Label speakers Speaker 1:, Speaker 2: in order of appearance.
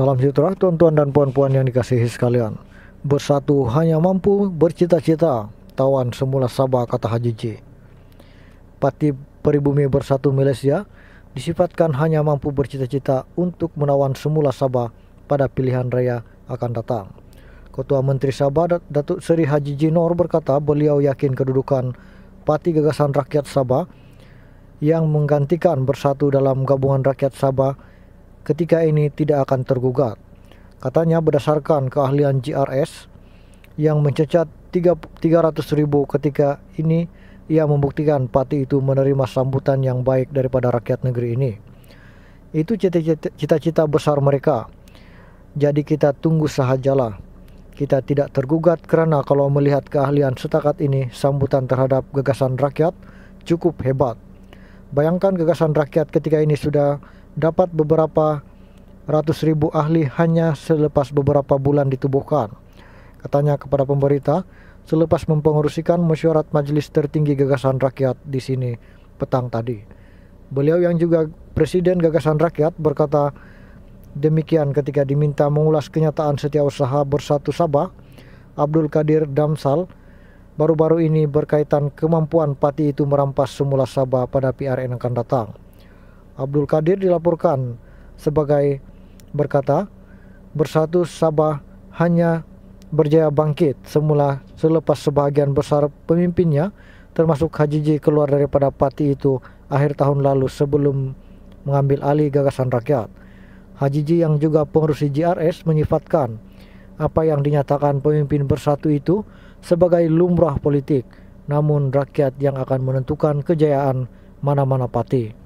Speaker 1: Salam sejahtera tuan-tuan dan puan-puan yang dikasihi sekalian. Bersatu hanya mampu bercita-cita, tawan semula Sabah kata Haji J. Pati Peribumi Bersatu Malaysia disifatkan hanya mampu bercita-cita untuk menawan semula Sabah pada pilihan raya akan datang. Ketua Menteri Sabah Datuk Seri Haji Nor berkata beliau yakin kedudukan Parti Gagasan Rakyat Sabah yang menggantikan bersatu dalam gabungan rakyat Sabah ketika ini tidak akan tergugat. Katanya berdasarkan keahlian GRS yang mencecat 300 ribu ketika ini ia membuktikan Pati itu menerima sambutan yang baik daripada rakyat negeri ini. Itu cita-cita besar mereka. Jadi kita tunggu sahajalah. Kita tidak tergugat karena kalau melihat keahlian setakat ini, sambutan terhadap gagasan rakyat cukup hebat. Bayangkan gagasan rakyat ketika ini sudah dapat beberapa ratus ribu ahli hanya selepas beberapa bulan ditubuhkan. Katanya kepada pemerintah, selepas mempengurusikan mesyuarat majelis tertinggi gagasan rakyat di sini petang tadi. Beliau yang juga presiden gagasan rakyat berkata demikian ketika diminta mengulas kenyataan setiausaha bersatu Sabah, Abdul Kadir Damsal baru-baru ini berkaitan kemampuan Pati itu merampas semula Sabah pada PRN akan datang. Abdul Kadir dilaporkan sebagai berkata, bersatu Sabah hanya berjaya bangkit semula selepas sebagian besar pemimpinnya termasuk Haji Ji keluar daripada Pati itu akhir tahun lalu sebelum mengambil alih gagasan rakyat. Haji Ji yang juga pengurus JRS menyifatkan apa yang dinyatakan pemimpin bersatu itu sebagai lumrah politik, namun rakyat yang akan menentukan kejayaan mana-mana partai.